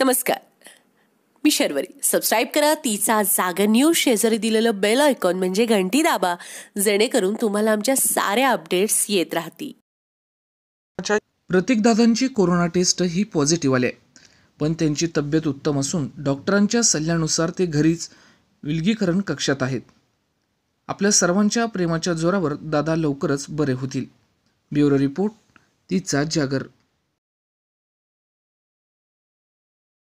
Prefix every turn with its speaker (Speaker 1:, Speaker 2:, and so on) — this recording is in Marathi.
Speaker 1: नमस्कार मी शर्वरी सबस्क्राईब करा तिचा जाग न्यूज शेजारी दिलेलं बेल आयकॉन म्हणजे घंटी दाबा जेणेकरून तुम्हाला आमच्या साऱ्या अपडेट्स येत राहतील
Speaker 2: दादांची कोरोना टेस्ट ही पॉझिटिव्ह आली आहे पण त्यांची तब्येत उत्तम असून डॉक्टरांच्या सल्ल्यानुसार ते घरीच विलगीकरण कक्षात आहेत आपल्या सर्वांच्या प्रेमाच्या जोरावर दादा लवकरच बरे होतील ब्युरो रिपोर्ट तिचा जागर